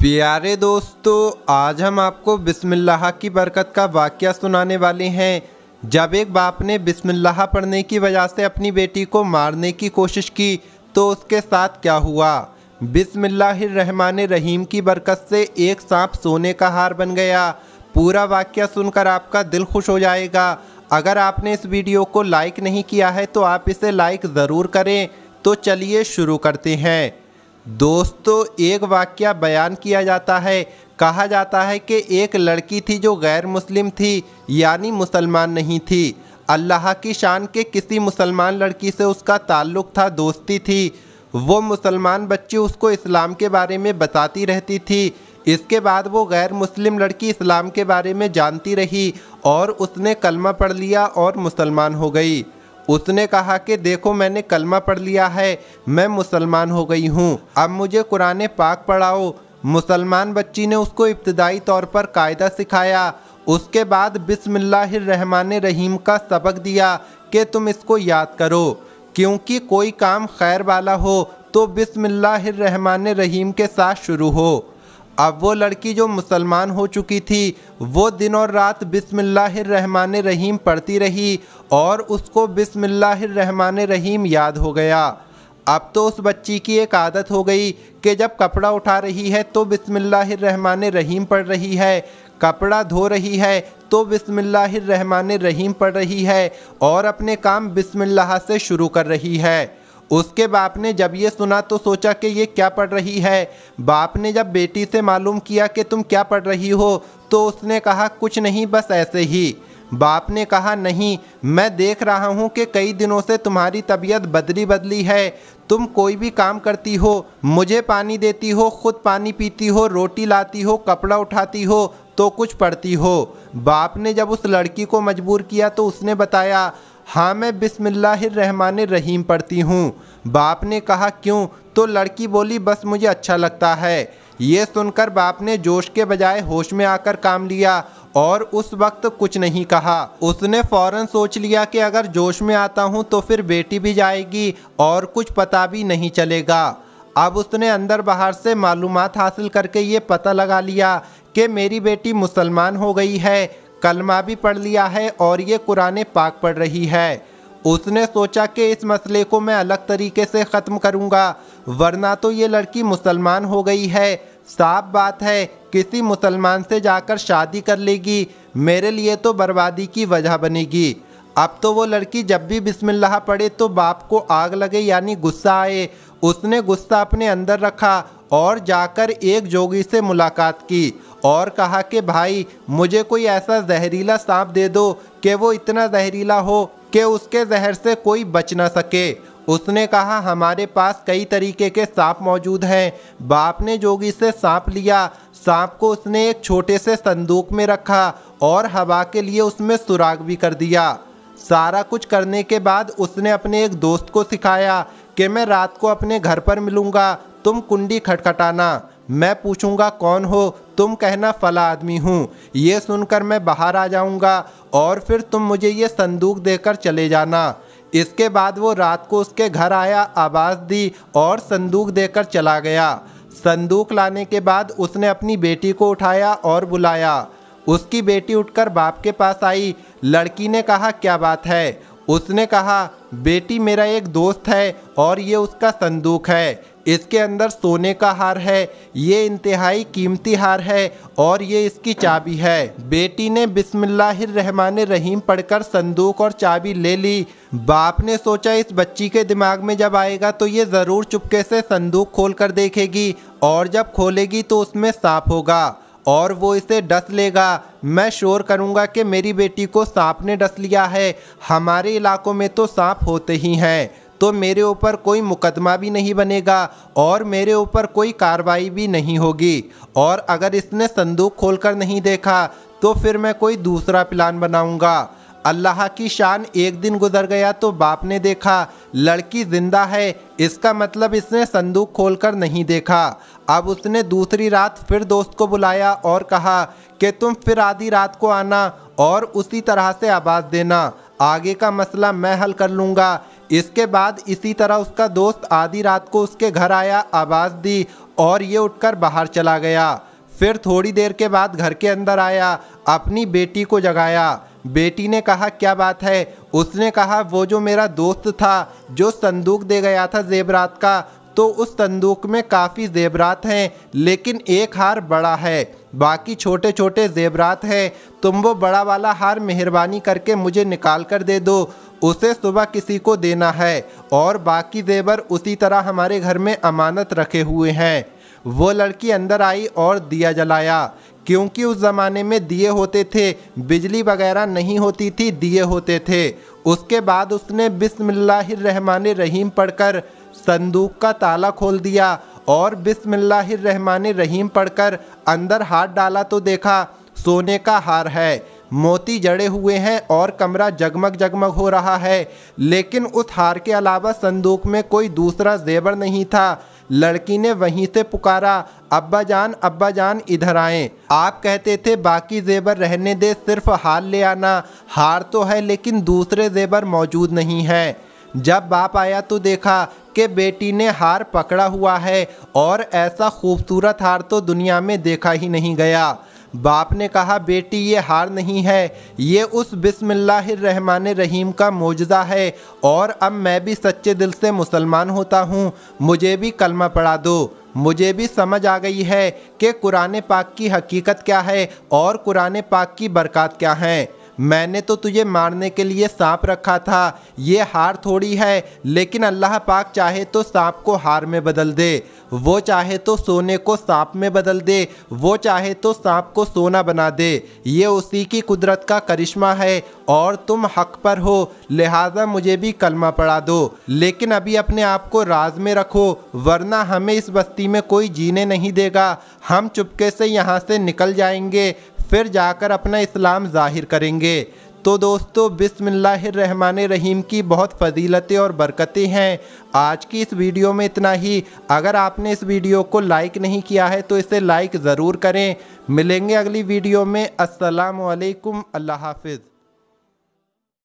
प्यारे दोस्तों आज हम आपको बिस्मिल्लाह की बरकत का वाक्य सुनाने वाले हैं जब एक बाप ने बिस्मिल्लाह पढ़ने की वजह से अपनी बेटी को मारने की कोशिश की तो उसके साथ क्या हुआ बिस्मिल्लाहमान रहीम की बरकत से एक सांप सोने का हार बन गया पूरा वाक्य सुनकर आपका दिल खुश हो जाएगा अगर आपने इस वीडियो को लाइक नहीं किया है तो आप इसे लाइक ज़रूर करें तो चलिए शुरू करते हैं दोस्तों एक वाक्य बयान किया जाता है कहा जाता है कि एक लड़की थी जो गैर मुस्लिम थी यानी मुसलमान नहीं थी अल्लाह की शान के किसी मुसलमान लड़की से उसका ताल्लुक़ था दोस्ती थी वो मुसलमान बच्ची उसको इस्लाम के बारे में बताती रहती थी इसके बाद वो गैर मुस्लिम लड़की इस्लाम के बारे में जानती रही और उसने कलमा पढ़ लिया और मुसलमान हो गई उसने कहा कि देखो मैंने कलमा पढ़ लिया है मैं मुसलमान हो गई हूँ अब मुझे कुरान पाक पढ़ाओ मुसलमान बच्ची ने उसको इब्तदाई तौर पर कायदा सिखाया उसके बाद रहमान रहीम का सबक दिया कि तुम इसको याद करो क्योंकि कोई काम खैर वाला हो तो रहमान रहीम के साथ शुरू हो अब वो लड़की जो मुसलमान हो चुकी थी वो दिन और रात बिसमिल्लाहमान रहीम पढ़ती रही और उसको बिसमिल्लाहमान रहीम याद हो गया अब तो उस बच्ची की एक आदत हो गई कि जब कपड़ा उठा रही है तो बिसमिल्लाहमान रहीम पढ़ रही है कपड़ा धो रही है तो बिसमिल्लाहमान रहीम पढ़ रही है और अपने काम बिसमिल्लाह से शुरू कर रही है उसके बाप ने जब ये सुना तो सोचा कि ये क्या पढ़ रही है बाप ने जब बेटी से मालूम किया कि तुम क्या पढ़ रही हो तो उसने कहा कुछ नहीं बस ऐसे ही बाप ने कहा नहीं मैं देख रहा हूँ कि कई दिनों से तुम्हारी तबीयत बदली बदली है तुम कोई भी काम करती हो मुझे पानी देती हो खुद पानी पीती हो रोटी लाती हो कपड़ा उठाती हो तो कुछ पढ़ती हो बाप ने जब उस लड़की को मजबूर किया तो उसने बताया हाँ मैं बिसमिल्लाहमान रहीम पढ़ती हूँ बाप ने कहा क्यों तो लड़की बोली बस मुझे अच्छा लगता है ये सुनकर बाप ने जोश के बजाय होश में आकर काम लिया और उस वक्त कुछ नहीं कहा उसने फौरन सोच लिया कि अगर जोश में आता हूँ तो फिर बेटी भी जाएगी और कुछ पता भी नहीं चलेगा अब उसने अंदर बाहर से मालूम हासिल करके ये पता लगा लिया कि मेरी बेटी मुसलमान हो गई है कलमा भी पढ़ लिया है और ये कुरान पाक पढ़ रही है उसने सोचा कि इस मसले को मैं अलग तरीके से ख़त्म करूँगा वरना तो ये लड़की मुसलमान हो गई है साफ बात है किसी मुसलमान से जाकर शादी कर लेगी मेरे लिए तो बर्बादी की वजह बनेगी अब तो वो लड़की जब भी बिस्मिल्लाह पढ़े तो बाप को आग लगे यानी गुस्सा आए उसने गुस्सा अपने अंदर रखा और जाकर एक जोगी से मुलाकात की और कहा कि भाई मुझे कोई ऐसा जहरीला सांप दे दो कि वो इतना जहरीला हो कि उसके जहर से कोई बच ना सके उसने कहा हमारे पास कई तरीके के सांप मौजूद हैं बाप ने जोगी से सांप लिया सांप को उसने एक छोटे से संदूक में रखा और हवा के लिए उसमें सुराग भी कर दिया सारा कुछ करने के बाद उसने अपने एक दोस्त को सिखाया कि मैं रात को अपने घर पर मिलूँगा तुम कुंडी खटखटाना मैं पूछूंगा कौन हो तुम कहना फ़ला आदमी हूँ ये सुनकर मैं बाहर आ जाऊँगा और फिर तुम मुझे ये संदूक देकर चले जाना इसके बाद वो रात को उसके घर आया आवाज़ दी और संदूक देकर चला गया संदूक लाने के बाद उसने अपनी बेटी को उठाया और बुलाया उसकी बेटी उठकर बाप के पास आई लड़की ने कहा क्या बात है उसने कहा बेटी मेरा एक दोस्त है और ये उसका संदूक है इसके अंदर सोने का हार है ये इंतहाई कीमती हार है और ये इसकी चाबी है बेटी ने बिस्मिल्लाहमान रहीम पढ़कर संदूक और चाबी ले ली बाप ने सोचा इस बच्ची के दिमाग में जब आएगा तो ये ज़रूर चुपके से संदूक खोल कर देखेगी और जब खोलेगी तो उसमें सांप होगा और वो इसे डस लेगा मैं शोर करूंगा कि मेरी बेटी को सांप ने डस लिया है हमारे इलाकों में तो सांप होते ही हैं तो मेरे ऊपर कोई मुकदमा भी नहीं बनेगा और मेरे ऊपर कोई कार्रवाई भी नहीं होगी और अगर इसने संदूक खोलकर नहीं देखा तो फिर मैं कोई दूसरा प्लान बनाऊंगा अल्लाह की शान एक दिन गुजर गया तो बाप ने देखा लड़की जिंदा है इसका मतलब इसने संदूक खोलकर नहीं देखा अब उसने दूसरी रात फिर दोस्त को बुलाया और कहा कि तुम फिर आधी रात को आना और उसी तरह से आवाज़ देना आगे का मसला मैं हल कर लूँगा इसके बाद इसी तरह उसका दोस्त आधी रात को उसके घर आया आवाज़ दी और ये उठकर बाहर चला गया फिर थोड़ी देर के बाद घर के अंदर आया अपनी बेटी को जगाया बेटी ने कहा क्या बात है उसने कहा वो जो मेरा दोस्त था जो संदूक दे गया था जेबरात का तो उस संदूक में काफ़ी जेबरात हैं लेकिन एक हार बड़ा है बाकी छोटे छोटे जेबरात हैं तुम वो बड़ा वाला हार मेहरबानी करके मुझे निकाल कर दे दो उसे सुबह किसी को देना है और बाकी जेवर उसी तरह हमारे घर में अमानत रखे हुए हैं वो लड़की अंदर आई और दिया जलाया क्योंकि उस ज़माने में दिए होते थे बिजली वगैरह नहीं होती थी दिए होते थे उसके बाद उसने बिसमिल्लाहमान रहीम पढ़कर संदूक का ताला खोल दिया और बिसमिल्लाहमान रहीम पढ़कर अंदर हाथ डाला तो देखा सोने का हार है मोती जड़े हुए हैं और कमरा जगमग जगमग हो रहा है लेकिन उस हार के अलावा संदूक में कोई दूसरा जेवर नहीं था लड़की ने वहीं से पुकारा अब्बा जान अब्बा जान इधर आए आप कहते थे बाकी जेबर रहने दे सिर्फ हार ले आना हार तो है लेकिन दूसरे जेबर मौजूद नहीं है जब बाप आया तो देखा कि बेटी ने हार पकड़ा हुआ है और ऐसा खूबसूरत हार तो दुनिया में देखा ही नहीं गया बाप ने कहा बेटी ये हार नहीं है ये उस बिसमिल्लाहमान रहीम का मोजा है और अब मैं भी सच्चे दिल से मुसलमान होता हूँ मुझे भी कलमा पढ़ा दो मुझे भी समझ आ गई है कि कुरान पाक की हकीकत क्या है और कुरान पाक की बरक़ात क्या हैं मैंने तो तुझे मारने के लिए सांप रखा था ये हार थोड़ी है लेकिन अल्लाह पाक चाहे तो सांप को हार में बदल दे वो चाहे तो सोने को सांप में बदल दे वो चाहे तो सांप को सोना बना दे ये उसी की कुदरत का करिश्मा है और तुम हक पर हो लिहाजा मुझे भी कलमा पढ़ा दो लेकिन अभी अपने आप को राज में रखो वरना हमें इस बस्ती में कोई जीने नहीं देगा हम चुपके से यहाँ से निकल जाएंगे फिर जाकर अपना इस्लाम ज़ाहिर करेंगे तो दोस्तों बिसमिल्लाम रहीम की बहुत फ़जीलतें और बरकतें हैं आज की इस वीडियो में इतना ही अगर आपने इस वीडियो को लाइक नहीं किया है तो इसे लाइक ज़रूर करें मिलेंगे अगली वीडियो में असलकम अल्लाह हाफिज़